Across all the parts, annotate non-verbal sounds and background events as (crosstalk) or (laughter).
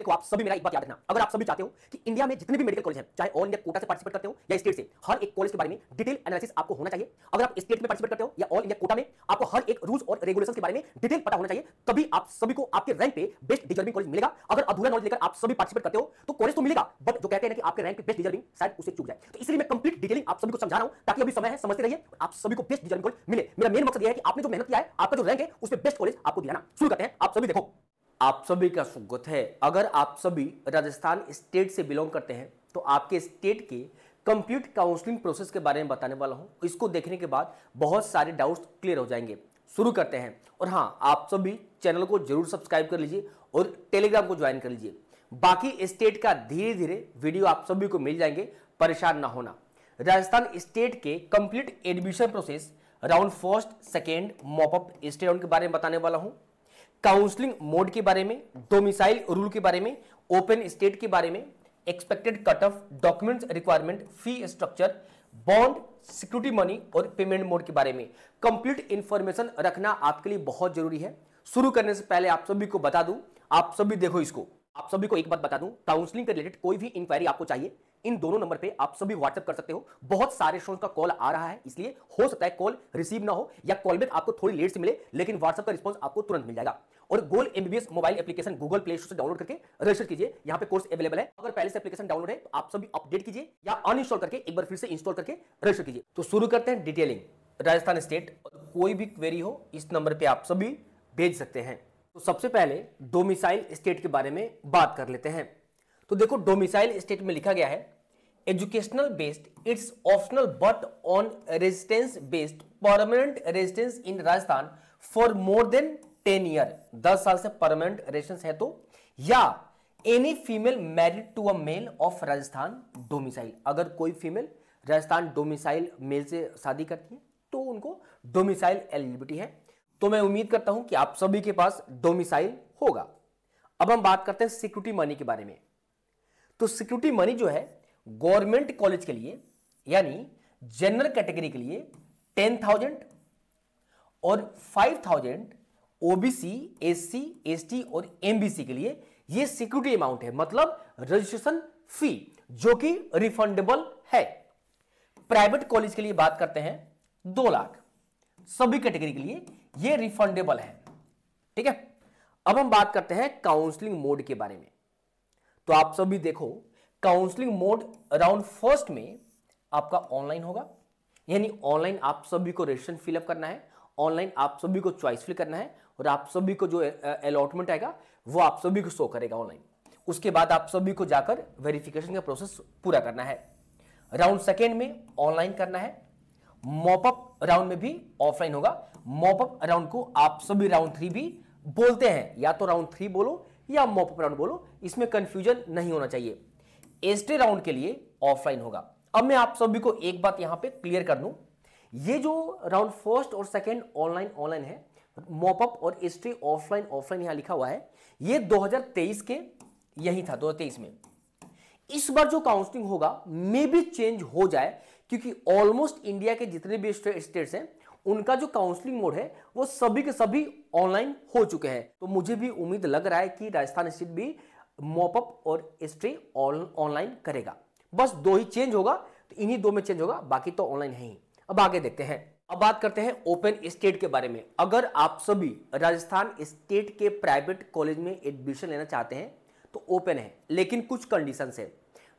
देखो आप सभी मेरा एक बात याद रखना अगर आप सभी चाहते हो कि इंडिया में जितने भी मेडिकल कॉलेज हैं चाहे ऑल इंडिया कोटा से पार्टिसिपेट करते हो या स्टेट से हर एक कॉलेज के बारे में डिटेल एनालिसिस आपको होना चाहिए अगर आप स्टेट में पार्टिसिपेट करते हो या ऑल इंडिया कोटा में आपको हर एक रूल्स और रेगुलेशन के बारे में डिटेल पता होना चाहिए तभी आप सभी को आपके रैंक पे बेस्ट डिजर्विंग कॉलेज मिलेगा अगर अधूरा नॉलेज लेकर आप सभी पार्टिसिपेट करते हो तो कॉलेज तो मिलेगा बट जो कहते हैं कि आपके रैंक पे बेस्ट डिजर्विंग शायद उसे चुक जाए तो इसलिए मैं कंप्लीट डिटेलिंग आप सभी को समझा रहा हूं ताकि अभी समय है समझते रहिए आप सभी को बेस्ट डिजर्विंग कॉलेज मिले मेरा मेन मकसद यह है कि आपने जो मेहनत किया है आपका जो रैंक है उस पर बेस्ट कॉलेज आपको दिलाना शुरू करते हैं आप सभी देखो आप सभी का स्वागत है अगर आप सभी राजस्थान स्टेट से बिलोंग करते हैं तो आपके स्टेट के कंप्यूट काउंसलिंग प्रोसेस के बारे में बताने वाला हूँ इसको देखने के बाद बहुत सारे डाउट्स क्लियर हो जाएंगे शुरू करते हैं और हाँ आप सभी चैनल को जरूर सब्सक्राइब कर लीजिए और टेलीग्राम को ज्वाइन कर लीजिए बाकी स्टेट का धीरे धीरे वीडियो आप सभी को मिल जाएंगे परेशान ना होना राजस्थान स्टेट के complete admission process round first second mop up state के बारे में बताने वाला हूँ काउंसलिंग मोड के बारे में डोमिसाइल रूल के बारे में ओपन स्टेट के बारे में expected cut off document requirement fee structure bond security money और पेमेंट मोड के बारे में कंप्लीट इंफॉर्मेशन रखना आपके लिए बहुत जरूरी है शुरू करने से पहले आप सभी को बता दूं आप सभी देखो इसको आप सभी को एक बात बता दूं काउंसलिंग के रिलेटेड कोई भी इंक्वायरी आपको चाहिए इन दोनों नंबर पे आप सभी व्हाट्सएप कर सकते हो बहुत सारे शोज का कॉल आ रहा है इसलिए हो सकता है कॉल रिसीव ना हो या कॉल बैक आपको थोड़ी लेट से मिले लेकिन व्हाट्सएप का रिस्पॉन्स आपको तुरंत मिल जाएगा और Goal MBBS mobile application Google Play Store से डाउनलोड करके रजिस्टर कीजिए यहाँ पे कोर्स अवेलेबल है अगर पहले से एप्लीकेशन डाउनलोड है तो आप सभी अपडेट कीजिए या अनइंस्टॉल करके एक बार फिर से इंस्टॉल करके रजिस्टर कीजिए तो शुरू करते हैं डिटेलिंग राजस्थान स्टेट और कोई भी क्वेरी हो इस नंबर पर आप सभी भेज सकते हैं तो सबसे पहले डोमिसाइल स्टेट के बारे में बात कर लेते हैं तो देखो डोमिसाइल स्टेट में लिखा गया है educational based its optional but on residence based permanent residence in Rajasthan for more than ten year दस साल से परमानेंट रिलेशन है तो या any female married to a male of Rajasthan domicile अगर कोई फीमेल राजस्थान डोमिसाइल मेल से शादी करती है तो उनको डोमिसाइल एलिजिबिलिटी है तो मैं उम्मीद करता हूं कि आप सभी के पास डोमिसाइल होगा अब हम बात करते हैं सिक्योरिटी मनी के बारे में तो सिक्योरिटी मनी जो है गवर्नमेंट कॉलेज के लिए यानी जनरल कैटेगरी के लिए टेन थाउजेंड और five thousand OBC SC ST और एमबीसी के लिए ये सिक्योरिटी अमाउंट है मतलब रजिस्ट्रेशन फी जो कि रिफंडेबल है प्राइवेट कॉलेज के लिए बात करते हैं दो लाख सभी कैटेगरी के लिए ये रिफंडेबल है ठीक है अब हम बात करते हैं काउंसलिंग मोड के बारे में तो आप सभी देखो काउंसलिंग मोड राउंड फर्स्ट में आपका ऑनलाइन होगा यानी ऑनलाइन आप सभी को रजिस्ट्रेशन फिलअप करना है ऑनलाइन आप सभी को चॉइस फिल करना है और आप सभी को जो अलॉटमेंट आएगा वो आप सभी को शो करेगा ऑनलाइन उसके बाद आप सभी को जाकर वेरिफिकेशन का प्रोसेस पूरा करना है राउंड सेकेंड में ऑनलाइन करना है मॉपअप राउंड में भी ऑफलाइन होगा मॉपअप राउंड को आप सभी राउंड थ्री भी बोलते हैं या तो राउंड थ्री बोलो या मॉपअप राउंड बोलो इसमें कंफ्यूजन नहीं होना चाहिए एसटी राउंड के लिए ऑफलाइन होगा अब मैं आप सभी को एक बात यहां पे क्लियर कर दूं ये जो राउंड फर्स्ट और सेकेंड ऑनलाइन ऑनलाइन है मॉपअप और हिस्ट्री ऑफलाइन ऑफलाइन यहां लिखा हुआ है ये 2023 के यही था 2023 में इस बार जो काउंसलिंग होगा मे बी चेंज हो जाए क्योंकि ऑलमोस्ट इंडिया के जितने भी स्टेट्स हैं उनका जो काउंसलिंग मोड है वो सभी के सभी ऑनलाइन हो चुके हैं तो मुझे भी उम्मीद लग रहा है कि राजस्थान स्टेट भी मॉपअप और हिस्ट्री ऑनलाइन करेगा बस दो ही चेंज होगा तो इन्हीं दो में चेंज होगा बाकी तो ऑनलाइन है ही अब आगे देखते हैं अब बात करते हैं ओपन स्टेट के बारे में अगर आप सभी राजस्थान स्टेट के प्राइवेट कॉलेज में एडमिशन लेना चाहते हैं तो ओपन है लेकिन कुछ कंडीशन है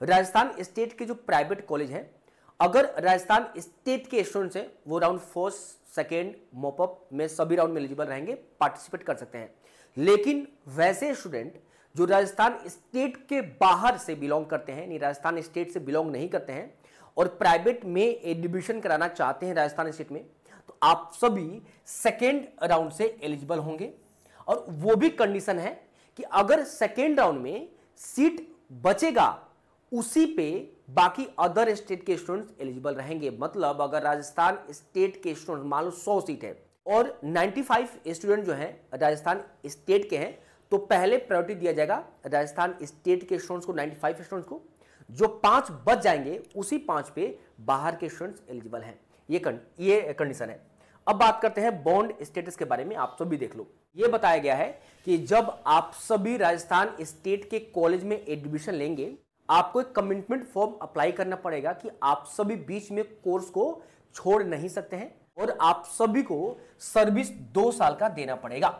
राजस्थान स्टेट के जो प्राइवेट कॉलेज हैं अगर राजस्थान स्टेट के स्टूडेंट्स हैं वो राउंड फर्स्ट सेकेंड मोपअप में सभी राउंड में एलिजिबल रहेंगे पार्टिसिपेट कर सकते हैं लेकिन वैसे स्टूडेंट जो राजस्थान स्टेट के बाहर से बिलोंग करते हैं यानी राजस्थान स्टेट से बिलोंग नहीं करते हैं और प्राइवेट में एडमिशन कराना चाहते हैं राजस्थान स्टेट में तो आप सभी सेकेंड राउंड से एलिजिबल होंगे और वो भी कंडीशन है कि अगर सेकेंड राउंड में सीट बचेगा उसी पे बाकी अदर स्टेट के स्टूडेंट एलिजिबल रहेंगे मतलब अगर राजस्थान स्टेट के स्टूडेंट मान लो सौ सीट है और 95 स्टूडेंट जो हैं राजस्थान स्टेट के हैं तो पहले प्रायोरिटी दिया जाएगा राजस्थान स्टेट के स्टूडेंट्स को 95 स्टूडेंट्स को जो पांच बच जाएंगे उसी पांच पे बाहर के स्टूडेंट्स एलिजिबल हैं ये कं, ये कंडीशन है अब बात करते हैं बॉन्ड स्टेटस के बारे में आप सभी देख लो ये बताया गया है कि जब आप सभी राजस्थान स्टेट के कॉलेज में एडमिशन लेंगे आपको एक कमिटमेंट फॉर्म अप्लाई करना पड़ेगा कि आप सभी बीच में कोर्स को छोड़ नहीं सकते हैं और आप सभी को सर्विस दो साल का देना पड़ेगा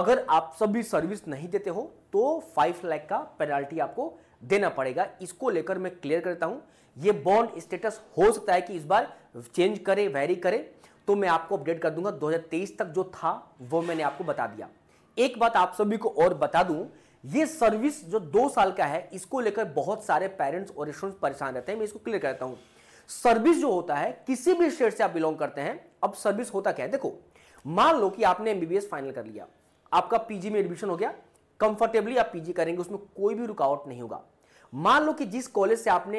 अगर आप सभी सर्विस नहीं देते हो तो फाइव लाख का पेनाल्टी आपको देना पड़ेगा इसको लेकर मैं क्लियर करता हूं ये बॉन्ड स्टेटस हो सकता है कि इस बार चेंज करे वेरी करे तो मैं आपको अपडेट कर दूंगा 2023 तक जो था वो मैंने आपको बता दिया एक बात आप सभी को और बता दूं ये सर्विस जो दो साल का है इसको लेकर बहुत सारे पेरेंट्स और स्टूडेंट्स परेशान रहते हैं मैं इसको क्लियर करता हूं सर्विस जो होता है किसी भी स्टेट से आप बिलोंग करते हैं अब सर्विस होता क्या है देखो मान लो कि आपने एमबीबीएस फाइनल कर लिया आपका पीजी में एडमिशन हो गया कंफर्टेबली आप पीजी करेंगे उसमें कोई भी रुकावट नहीं होगा मान लो कि जिस कॉलेज से आपने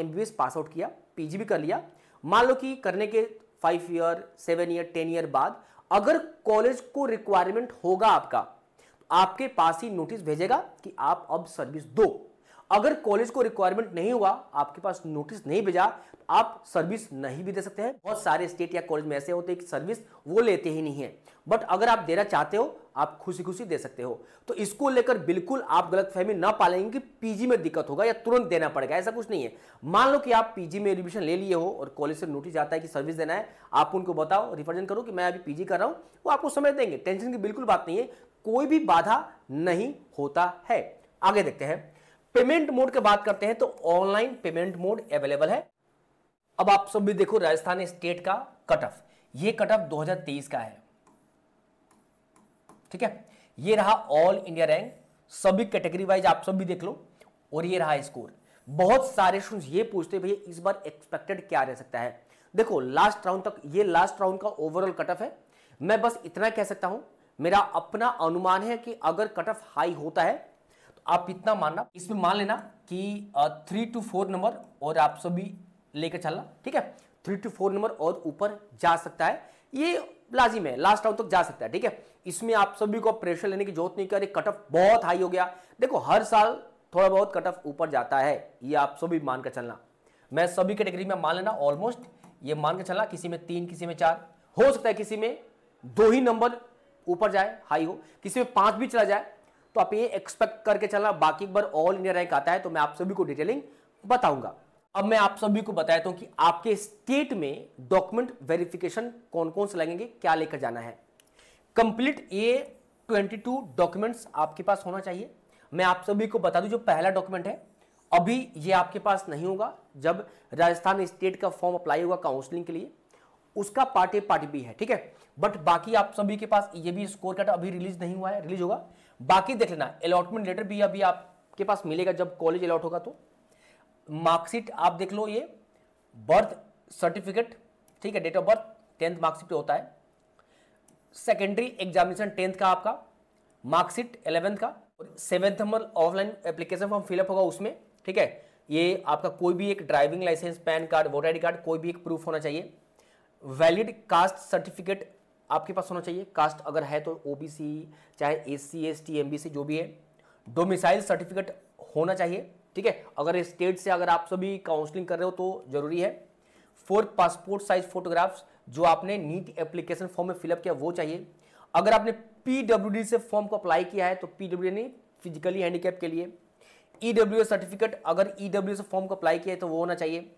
एम बी पास आउट किया पीजी भी कर लिया मान लो कि करने के five year seven year ten year बाद अगर कॉलेज को रिक्वायरमेंट होगा आपका तो आपके पास ही नोटिस भेजेगा कि आप अब सर्विस दो अगर कॉलेज को रिक्वायरमेंट नहीं हुआ आपके पास नोटिस नहीं भेजा तो आप सर्विस नहीं भी दे सकते हैं बहुत सारे स्टेट या कॉलेज में ऐसे होते हैं कि सर्विस वो लेते ही नहीं है बट अगर आप देना चाहते हो आप खुशी खुशी दे सकते हो तो इसको लेकर बिल्कुल आप गलत फहमी ना पालेंगे कि पीजी में दिक्कत होगा या तुरंत देना पड़ेगा ऐसा कुछ नहीं है मान लो कि आप पीजी में एडमिशन ले लिए हो और कॉलेज से नोटिस आता है कि सर्विस देना है आप उनको बताओ रिप्रेजेंट करो कि मैं अभी पीजी कर रहा हूं वो आपको समय देंगे टेंशन की बिल्कुल बात नहीं है कोई भी बाधा नहीं होता है आगे देखते हैं पेमेंट मोड की बात करते हैं तो ऑनलाइन पेमेंट मोड अवेलेबल है अब आप सब भी देखो राजस्थान स्टेट का कट ऑफ ये कट ऑफ दो का है ठीक है ये रहा ऑल इंडिया रैंक सभी कैटेगरी वाइज आप सब भी देख लो और ये रहा स्कोर बहुत सारे स्टूडेंट ये पूछते हैं भैया इस बार एक्सपेक्टेड क्या रह सकता है देखो लास्ट राउंड तक ये लास्ट राउंड का ओवरऑल कट ऑफ है मैं बस इतना कह सकता हूं मेरा अपना अनुमान है कि अगर कट ऑफ हाई होता है तो आप इतना मानना इसमें मान लेना कि थ्री टू फोर नंबर और आप सभी लेकर चलना ठीक है थ्री टू फोर नंबर और ऊपर जा सकता है ये लाजिम है लास्ट राउंड तक जा सकता है ठीक है इसमें आप सभी को प्रेशर लेने की जरूरत नहीं कर रही कट ऑफ बहुत हाई हो गया देखो हर साल थोड़ा बहुत कट ऑफ ऊपर जाता है ये आप सभी मान कर चलना मैं सभी कैटेगरी में मान लेना ऑलमोस्ट ये मान चलना किसी में तीन किसी में चार हो सकता है किसी में दो ही नंबर ऊपर जाए हाई हो किसी में पांच भी चला जाए तो आप ये एक्सपेक्ट करके चलना बाकी एक बार ऑल इंडिया रैंक आता है तो मैं आप सभी को डिटेलिंग बताऊंगा अब मैं आप सभी को बताता हूं कि आपके स्टेट में डॉक्यूमेंट वेरिफिकेशन कौन कौन से लगेंगे क्या लेकर जाना है कंप्लीट ये 22 डॉक्यूमेंट्स आपके पास होना चाहिए मैं आप सभी को बता दूं जो पहला डॉक्यूमेंट है अभी ये आपके पास नहीं होगा जब राजस्थान स्टेट का फॉर्म अप्लाई होगा काउंसलिंग के लिए उसका पार्ट ए पार्ट बी है ठीक है बट बाकी आप सभी के पास ये भी स्कोर कार्ड अभी रिलीज नहीं हुआ है रिलीज होगा बाकी देख लेना अलॉटमेंट लेटर भी अभी आपके पास मिलेगा जब कॉलेज अलॉट होगा तो मार्कशीट आप देख लो ये बर्थ सर्टिफिकेट ठीक है date of birth tenth marksheet होता है सेकेंडरी एग्जामिनेशन टेंथ का आपका मार्कशीट एलेवेंथ का और seventh number offline application form fill up होगा उसमें ठीक है ये आपका कोई भी एक driving licence PAN card voter I card कोई भी एक प्रूफ होना चाहिए वैलिड कास्ट सर्टिफिकेट आपके पास होना चाहिए कास्ट अगर है तो ओ चाहे S C S T M B C जो भी है डोमिसाइल सर्टिफिकेट होना चाहिए ठीक है अगर स्टेट से अगर आप सभी काउंसलिंग कर रहे हो तो जरूरी है फोर पासपोर्ट साइज फोटोग्राफ्स जो आपने नीट एप्लीकेशन फॉर्म में फिलअप किया वो चाहिए अगर आपने पीडब्ल्यू से फॉर्म को अप्लाई किया है तो पीडब्ल्यू यानी फिजिकली हैंडीकैप के लिए ईडब्ल्यू e सर्टिफिकेट अगर ईडब्ल्यू e से फॉर्म को अप्लाई किया है तो वो होना चाहिए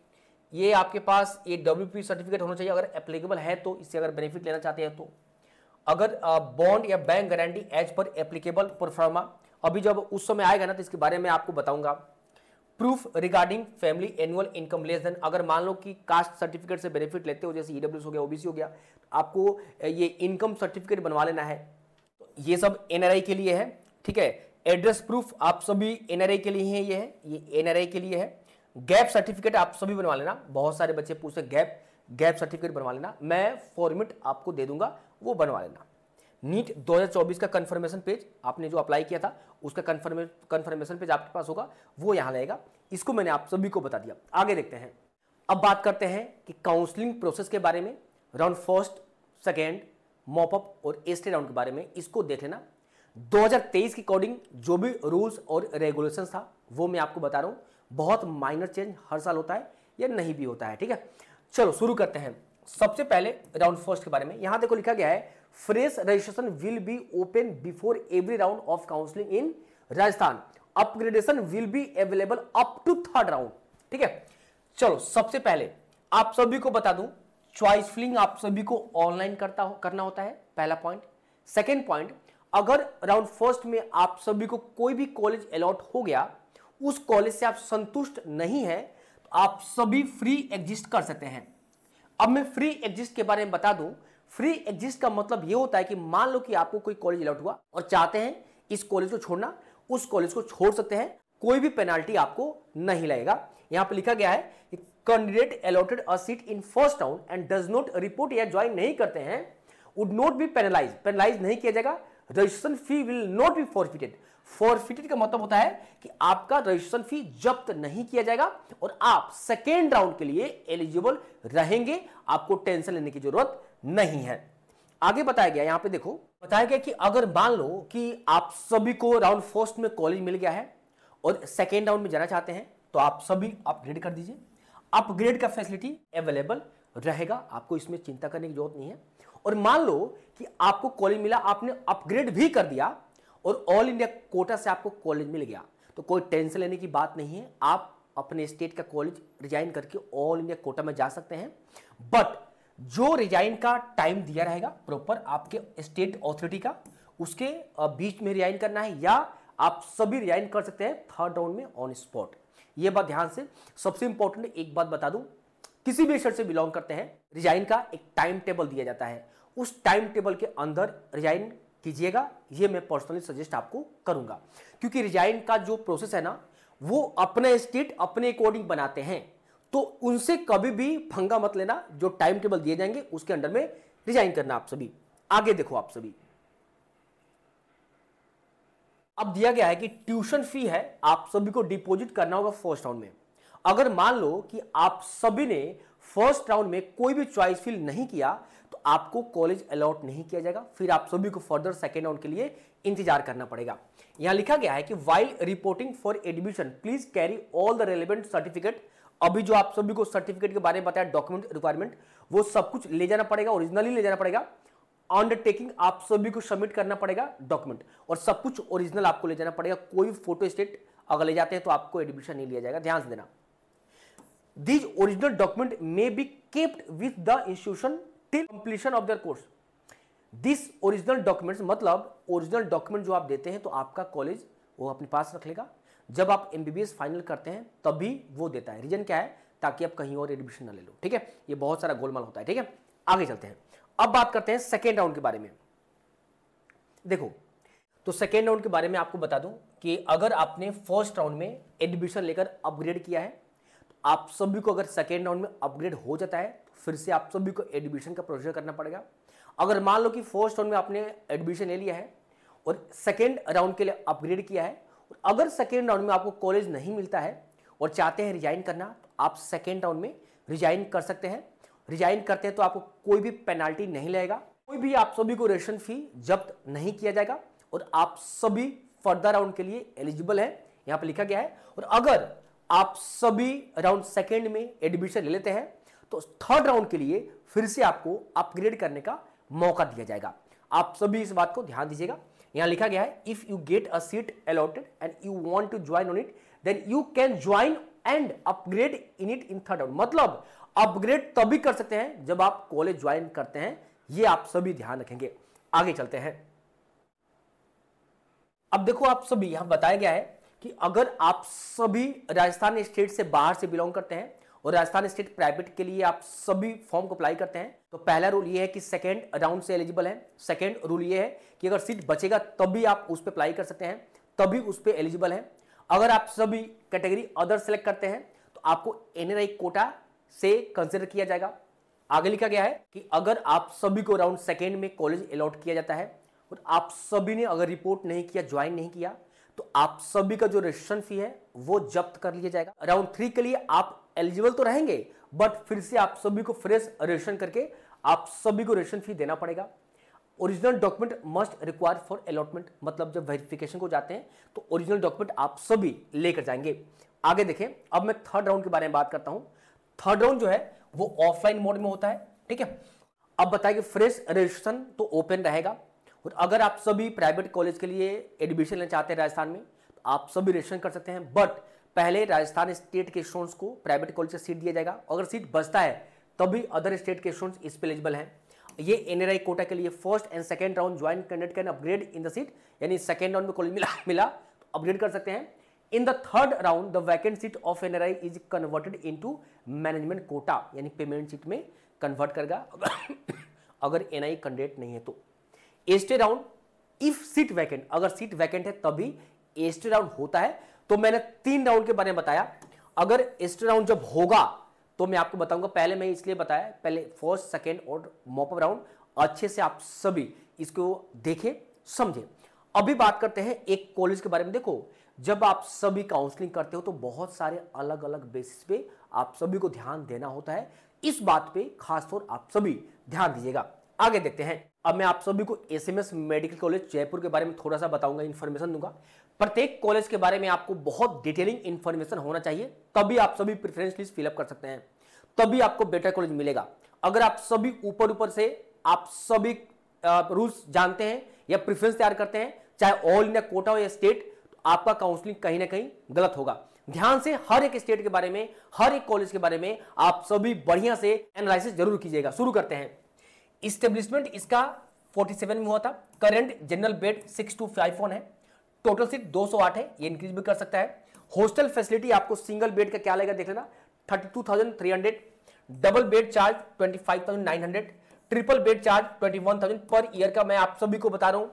ये आपके पास ए डब्ल्यू पी सर्टिफिकेट होना चाहिए अगर एप्लीकेबल है तो इससे अगर बेनिफिट लेना चाहते हैं तो अगर बॉन्ड या bank guarantee as per applicable proforma अभी जब उस समय आएगा ना तो इसके बारे में आपको बताऊंगा proof regarding family annual income less than अगर मान लो कि कास्ट सर्टिफिकेट से बेनिफिट लेते हो जैसे ईडब्ल्यू e हो गया ओबीसी हो गया तो आपको ये इनकम सर्टिफिकेट बनवा लेना है तो ये सब एनआरआई के लिए है ठीक है एड्रेस प्रूफ आप सभी एनआरआई के लिए है ये है ये एनआरआई के लिए है गैप सर्टिफिकेट आप सभी बनवा लेना बहुत सारे बच्चे पूछते गैप गैप सर्टिफिकेट बनवा लेना मैं फॉर्मेट आपको दे दूंगा वो बनवा लेना नीट 2024 का कंफर्मेशन पेज आपने जो अप्लाई किया था उसका कन्फर्मे कन्फर्मेशन पेज आपके पास होगा वो यहाँ रहेगा इसको मैंने आप सभी को बता दिया आगे देखते हैं अब बात करते हैं कि काउंसलिंग प्रोसेस के बारे में राउंड फर्स्ट सेकेंड मॉपअप और एस्टे राउंड के बारे में इसको देख लेना 2023 के अकॉर्डिंग जो भी रूल्स और रेगुलेशंस था वो मैं आपको बता रहा हूँ बहुत माइनर चेंज हर साल होता है या नहीं भी होता है ठीक है चलो शुरू करते हैं सबसे पहले राउंड फर्स्ट के बारे में यहाँ देखो लिखा गया है fresh registration will be open before every round of counselling in Rajasthan upgradation will be available up to third round ठीक है चलो सबसे पहले आप सभी को बता दूं चॉइस फिलिंग आप सभी को ऑनलाइन करता हो करना होता है पहला पॉइंट सेकेंड पॉइंट अगर राउंड फर्स्ट में आप सभी को कोई भी कॉलेज अलॉट हो गया उस कॉलेज से आप संतुष्ट नहीं है तो आप सभी फ्री एग्जिस्ट कर सकते हैं अब मैं फ्री एग्जिस्ट के बारे में बता दूं फ्री एग्जिस्ट का मतलब ये होता है कि मान लो कि आपको कोई कॉलेज अलॉट हुआ और चाहते हैं इस कॉलेज को छोड़ना उस कॉलेज को छोड़ सकते हैं कोई भी पेनाल्टी आपको नहीं लगेगा यहाँ पर लिखा गया है कि candidate allotted a seat in first round and does not report या ज्वाइन नहीं करते हैं would not be penalise penalise नहीं किया जाएगा registration fee will not be forfeited forfeited का मतलब होता है कि आपका रजिस्ट्रेशन फी जब्त नहीं किया जाएगा और आप सेकेंड राउंड के लिए एलिजिबल रहेंगे आपको टेंशन लेने की जरूरत नहीं है आगे बताया गया यहां पे देखो बताया गया कि अगर मान लो कि आप सभी को राउंड फर्स्ट में कॉलेज मिल गया है और सेकेंड राउंड में जाना चाहते हैं तो आप सभी अपग्रेड कर दीजिए अपग्रेड का फैसिलिटी अवेलेबल रहेगा आपको इसमें चिंता करने की जरूरत नहीं है और मान लो कि आपको कॉलेज मिला आपने अपग्रेड भी कर दिया और ऑल इंडिया कोटा से आपको कॉलेज मिल गया तो कोई टेंशन लेने की बात नहीं है आप अपने स्टेट का कॉलेज रिजाइन करके ऑल इंडिया कोटा में जा सकते हैं बट जो रिजाइन का टाइम दिया रहेगा प्रॉपर आपके स्टेट ऑथोरिटी का उसके बीच में रिजाइन करना है या आप सभी रिजाइन कर सकते हैं थर्ड राउंड में ऑन स्पॉट यह बात ध्यान से सबसे इंपॉर्टेंट एक बात बता दूं किसी भी स्टेट से बिलोंग करते हैं रिजाइन का एक टाइम टेबल दिया जाता है उस टाइम टेबल के अंदर रिजाइन कीजिएगा यह मैं पर्सनली सजेस्ट आपको करूंगा क्योंकि रिजाइन का जो प्रोसेस है ना वो अपने स्टेट अपने अकॉर्डिंग बनाते हैं तो उनसे कभी भी फंगा मत लेना जो टाइम टेबल दिए जाएंगे उसके अंडर में रिजाइन करना आप सभी आगे देखो आप सभी अब दिया गया है कि ट्यूशन फी है आप सभी को डिपॉजिट करना होगा फर्स्ट राउंड में अगर मान लो कि आप सभी ने फर्स्ट राउंड में कोई भी चॉइस फिल नहीं किया तो आपको कॉलेज अलॉट नहीं किया जाएगा फिर आप सभी को फर्दर सेकेंड राउंड के लिए इंतजार करना पड़ेगा यहां लिखा गया है कि while reporting for admission please carry all the relevant certificate अभी जो आप सभी को सर्टिफिकेट के बारे में बताया डॉक्यूमेंट रिक्वायरमेंट वो सब कुछ ले जाना पड़ेगा ओरिजिनली ले जाना पड़ेगा अंडरटेकिंग आप सभी को सबमिट करना पड़ेगा डॉक्यूमेंट और सब कुछ ओरिजिनल आपको ले जाना पड़ेगा कोई फोटो स्टेट अगर ले जाते हैं तो आपको एडमिशन नहीं लिया जाएगा ध्यान देना these original document may be kept with the institution till completion of their course this original document मतलब ओरिजिनल डॉक्यूमेंट जो आप देते हैं तो आपका कॉलेज वो अपने पास रख लेगा जब आप एम फाइनल करते हैं तभी वो देता है रीजन क्या है ताकि आप कहीं और एडमिशन ना ले लो ठीक है ये बहुत सारा गोलमाल होता है ठीक है आगे चलते हैं अब बात करते हैं सेकेंड राउंड के बारे में देखो तो सेकेंड राउंड के बारे में आपको बता दूं कि अगर आपने फर्स्ट राउंड में एडमिशन लेकर अपग्रेड किया है तो आप सभी को अगर सेकेंड राउंड में अपग्रेड हो जाता है तो फिर से आप सभी को एडमिशन का प्रोसीजर करना पड़ेगा अगर मान लो कि फर्स्ट राउंड में आपने एडमिशन ले लिया है और सेकेंड राउंड के लिए अपग्रेड किया है अगर सेकेंड राउंड में आपको कॉलेज नहीं मिलता है और चाहते हैं रिजाइन करना तो आप सेकेंड राउंड में रिजाइन कर सकते हैं रिजाइन करते हैं तो आपको कोई भी पेनाल्टी नहीं लगेगा कोई भी आप सभी को रेशन फी जब्त नहीं किया जाएगा और आप सभी फर्दर राउंड के लिए एलिजिबल हैं यहाँ पर लिखा गया है और अगर आप सभी राउंड सेकेंड में एडमिशन ले लेते हैं तो थर्ड राउंड के लिए फिर से आपको अपग्रेड करने का मौका दिया जाएगा आप सभी इस बात को ध्यान दीजिएगा यहां लिखा गया है if you get a seat allotted and you want to join on it then you can join and upgrade in it in third round मतलब अपग्रेड तभी कर सकते हैं जब आप कॉलेज ज्वाइन करते हैं ये आप सभी ध्यान रखेंगे आगे चलते हैं अब देखो आप सभी यहां बताया गया है कि अगर आप सभी राजस्थान स्टेट से बाहर से बिलोंग करते हैं और राजस्थान स्टेट प्राइवेट के लिए आप सभी फॉर्म को अप्लाई करते हैं तो पहला रूल ये है कि सेकेंड राउंड से एलिजिबल है सेकेंड रूल ये है कि अगर सीट बचेगा तभी आप उस पर अप्लाई कर सकते हैं तभी उस पर एलिजिबल है अगर आप सभी कैटेगरी अदर सेलेक्ट करते हैं तो आपको एन कोटा से कंसिडर किया जाएगा आगे लिखा गया है कि अगर आप सभी को राउंड सेकेंड में कॉलेज अलॉट किया जाता है और आप सभी ने अगर रिपोर्ट नहीं किया ज्वाइन नहीं किया तो आप सभी का जो रजिस्ट्रेशन फी है वो जब्त कर लिया जाएगा राउंड थ्री के लिए आप एलिजिबल तो रहेंगे बट फिर से आप सभी को फ्रेश रजिस्ट्रेशन करके आप सभी को रजिस्ट्रेशन फी देना पड़ेगा original document must require for allotment मतलब जब वेरिफिकेशन को जाते हैं तो ओरिजिनल डॉक्यूमेंट आप सभी लेकर जाएंगे आगे देखें अब मैं थर्ड राउंड के बारे में बात करता हूं थर्ड राउंड जो है वो ऑफलाइन मोड में होता है ठीक है अब बताइए फ्रेश रजिस्ट्रेशन तो ओपन रहेगा और अगर आप सभी प्राइवेट कॉलेज के लिए एडमिशन लेना चाहते हैं राजस्थान में तो आप सभी रजिस्ट्रेशन कर सकते हैं बट पहले राजस्थान स्टेट के स्टूडेंट्स को प्राइवेट कॉलेज से सीट दिया जाएगा अगर सीट बचता है तब भी अदर स्टेट के स्टूडेंट्स इस पर एलिजिबल हैं ये एन कोटा के लिए first and second round join candidate can upgrade in the seat यानी सेकेंड राउंड में कॉलेज मिला मिला तो अपग्रेड कर सकते हैं in the third round the vacant seat of N is converted in management quota यानी पेमेंट सीट में कन्वर्ट करेगा (coughs) अगर एनआई कैंडिडेट नहीं है तो stray round if seat vacant अगर सीट वैकेंट है तभी एस्टे राउंड होता है तो मैंने तीन राउंड के बारे में बताया अगर एस्ट्रो राउंड जब होगा तो मैं आपको बताऊंगा पहले मैं इसलिए बताया पहले फर्स्ट सेकेंड और मोपअप राउंड अच्छे से आप सभी इसको देखें समझें अभी बात करते हैं एक कॉलेज के बारे में देखो जब आप सभी काउंसलिंग करते हो तो बहुत सारे अलग अलग बेसिस पे आप सभी को ध्यान देना होता है इस बात पे खासतौर आप सभी ध्यान दीजिएगा आगे देखते हैं अब मैं आप सभी को एसएमएस मेडिकल कॉलेज जयपुर के बारे में थोड़ा सा बताऊंगा इन्फॉर्मेशन दूंगा प्रत्येक कॉलेज के बारे में आपको बहुत डिटेलिंग इन्फॉर्मेशन होना चाहिए तभी आप सभी प्रेफरेंस लिस्ट फिलअप कर सकते हैं तभी आपको बेटर कॉलेज मिलेगा अगर आप सभी ऊपर ऊपर से आप सभी रूल्स जानते हैं या प्रिफरेंस तैयार करते हैं चाहे ऑल इंडिया कोटा हो या स्टेट तो आपका काउंसलिंग कहीं ना कहीं गलत होगा ध्यान से हर एक स्टेट के बारे में हर एक कॉलेज के बारे में आप सभी बढ़िया से एनालिसिस जरूर कीजिएगा शुरू करते हैं इस्टेब्लिशमेंट इसका 47 में हुआ था करंट जनरल बेड फोन है टोटल सीट आठ है इंक्रीज भी कर सकता है हॉस्टल फैसिलिटी आपको सिंगल बेड का क्या लगेगा देख लेना thirty two thousand three hundred double bed charge twenty five thousand nine hundred triple bed charge twenty one thousand per year का मैं आप सभी को बता रहा हूं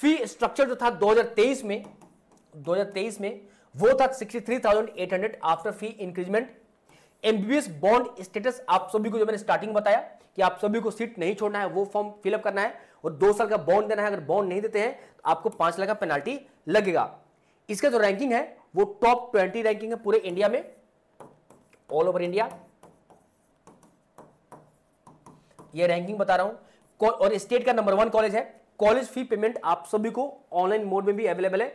फी स्ट्रक्चर जो था दो हजार तेईस में दो हजार तेईस में वो था sixty three thousand eight hundred after fee increment MBBS bond status आप सभी को जो मैंने स्टार्टिंग बताया कि आप सभी को सीट नहीं छोड़ना है वो फॉर्म फिलअप करना है और दो साल का बॉन्ड देना है अगर बॉन्ड नहीं देते हैं तो आपको पांच लाख का पेनाल्टी लगेगा इसका जो रैंकिंग है वो टॉप ट्वेंटी रैंकिंग है पूरे इंडिया में ऑल ओवर इंडिया ये रैंकिंग बता रहा हूं और स्टेट का नंबर वन कॉलेज है कॉलेज फी पेमेंट आप सभी को ऑनलाइन मोड में भी अवेलेबल है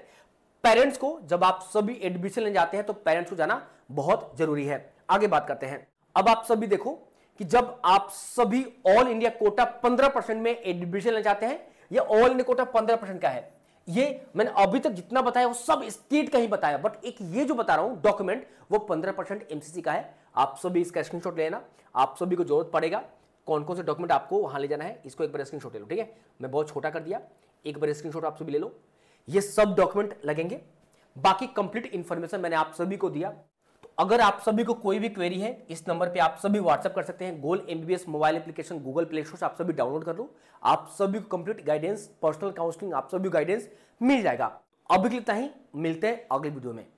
पेरेंट्स को जब आप सभी एडमिशन लेने जाते हैं तो पेरेंट्स को जाना बहुत जरूरी है आगे बात करते हैं अब आप सभी देखो कि जब आप सभी ऑल इंडिया कोटा पंद्रह परसेंट में एडमिशन लेना चाहते हैं ये ऑल इंडिया कोटा पंद्रह परसेंट का है ये मैंने अभी तक जितना बताया वो सब स्टेट का ही बताया बट एक ये जो बता रहा हूं डॉक्यूमेंट वो पंद्रह परसेंट एमसीसी का है आप सभी इसका स्क्रीनशॉट लेना आप सभी को जरूरत पड़ेगा कौन कौन से डॉक्यूमेंट आपको वहां ले जाना है इसको एक बार स्क्रीनशॉट ले लो ठीक है मैं बहुत छोटा कर दिया एक बार स्क्रीनशॉट आप सभी ले लो ये सब डॉक्यूमेंट लगेंगे बाकी कंप्लीट इंफॉर्मेशन मैंने आप सभी को दिया अगर आप सभी को कोई भी क्वेरी है इस नंबर पे आप सभी व्हाट्सएप कर सकते हैं Goal MBBS mobile application Google Play Store से आप सभी डाउनलोड कर लो आप सभी को कंप्लीट गाइडेंस पर्सनल काउंसलिंग आप सभी गाइडेंस मिल जाएगा अभी के लिए ही मिलते हैं अगले वीडियो में